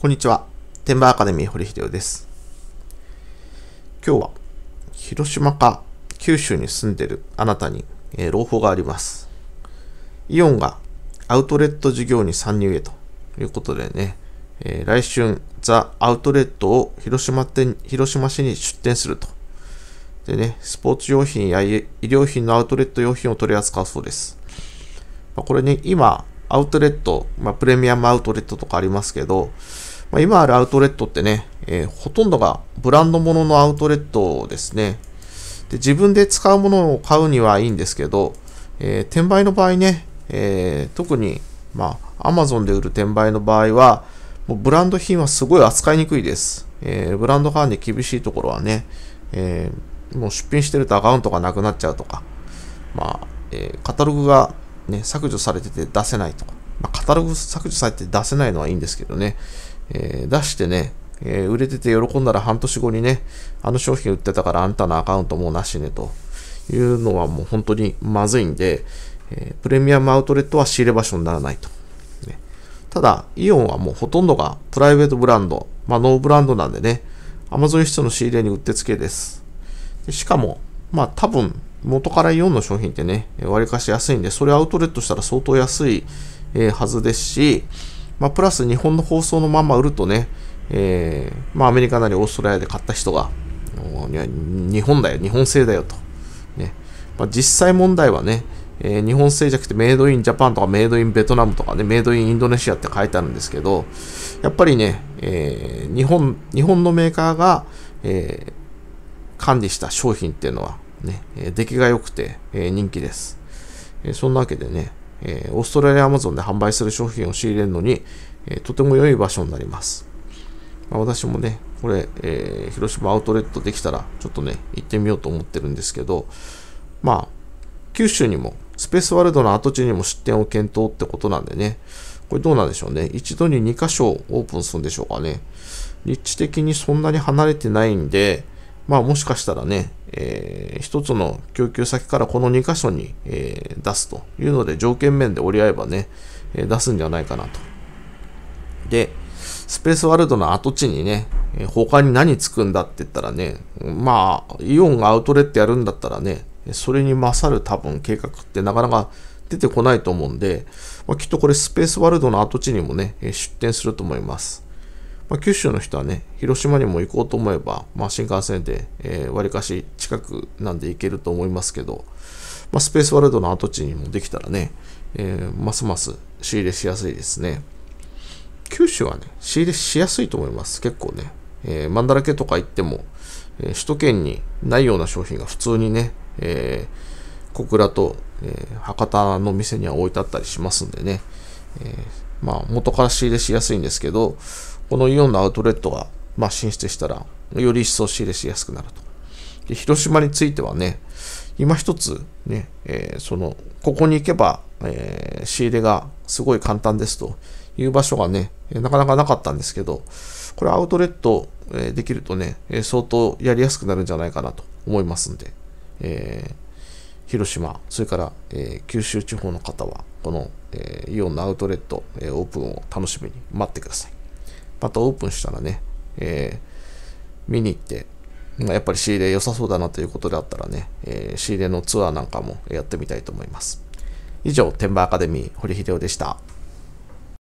こんにちは。天馬アカデミー堀秀夫です。今日は、広島か九州に住んでるあなたに、えー、朗報があります。イオンがアウトレット事業に参入へということでね、えー、来春、ザ・アウトレットを広島店広島市に出店すると。でね、スポーツ用品や医療品のアウトレット用品を取り扱うそうです。まあ、これね、今、アウトレット、まあ、プレミアムアウトレットとかありますけど、まあ、今あるアウトレットってね、えー、ほとんどがブランド物ののアウトレットですね。で自分で使うものを買うにはいいんですけど、えー、転売の場合ね、えー、特に、まあ、Amazon で売る転売の場合は、もうブランド品はすごい扱いにくいです。えー、ブランド管理厳しいところはね、えもう出品してるとアカウントがなくなっちゃうとか、まあ、えカタログが、ね、削除されてて出せないとか、まあ、カタログ削除されて出せないのはいいんですけどね、えー、出してね、えー、売れてて喜んだら半年後にね、あの商品売ってたからあんたのアカウントもうなしねというのはもう本当にまずいんで、えー、プレミアムアウトレットは仕入れ場所にならないと。ね、ただ、イオンはもうほとんどがプライベートブランド、まあノーブランドなんでね、アマゾン室の仕入れにうってつけです。でしかも、まあ多分、元からイオンの商品ってね、割かし安いんで、それアウトレットしたら相当安いはずですし、まあ、プラス日本の放送のまま売るとね、えー、まあ、アメリカなりオーストラリアで買った人が、日本だよ、日本製だよと。ねまあ、実際問題はね、えー、日本製じゃなくてメイドインジャパンとかメイドインベトナムとかね、メイドインインドネシアって書いてあるんですけど、やっぱりね、えー、日本、日本のメーカーが、えー、管理した商品っていうのはね、出来が良くて、えー、人気です。えー、そんなわけでね、えー、オーストラリアアマゾンで販売する商品を仕入れるのに、えー、とても良い場所になります。まあ、私もね、これ、えー、広島アウトレットできたら、ちょっとね、行ってみようと思ってるんですけど、まあ、九州にも、スペースワールドの跡地にも出店を検討ってことなんでね、これどうなんでしょうね。一度に2箇所オープンするんでしょうかね。立地的にそんなに離れてないんで、まあもしかしたらね、えー、つの供給先からこの2箇所に、えー、出すというので、条件面で折り合えばね、えー、出すんじゃないかなと。で、スペースワールドの跡地にね、えー、他に何つくんだって言ったらね、まあ、イオンがアウトレットやるんだったらね、それに勝る多分計画ってなかなか出てこないと思うんで、まあ、きっとこれスペースワールドの跡地にもね、出店すると思います。まあ、九州の人はね、広島にも行こうと思えば、まあ、新幹線で、えー、割かし近くなんで行けると思いますけど、まあ、スペースワールドの跡地にもできたらね、えー、ますます仕入れしやすいですね。九州はね、仕入れしやすいと思います。結構ね。えー、マンダラケとか行っても、えー、首都圏にないような商品が普通にね、えー、小倉と、えー、博多の店には置いてあったりしますんでね、えー、まあ元から仕入れしやすいんですけど、このイオンのアウトレットが、まあ、進出したら、より一層仕入れしやすくなると。で広島についてはね、今一つね、えー、その、ここに行けば、えー、仕入れがすごい簡単ですという場所がね、なかなかなかったんですけど、これアウトレット、えできるとね、え相当やりやすくなるんじゃないかなと思いますんで、えー、広島、それから、え九州地方の方は、この、えイオンのアウトレット、えオープンを楽しみに待ってください。またオープンしたらね、えー、見に行って、まあ、やっぱり仕入れ良さそうだなということであったらね、えー、仕入れのツアーなんかもやってみたいと思います。以上、天馬アカデミー、堀秀夫でした。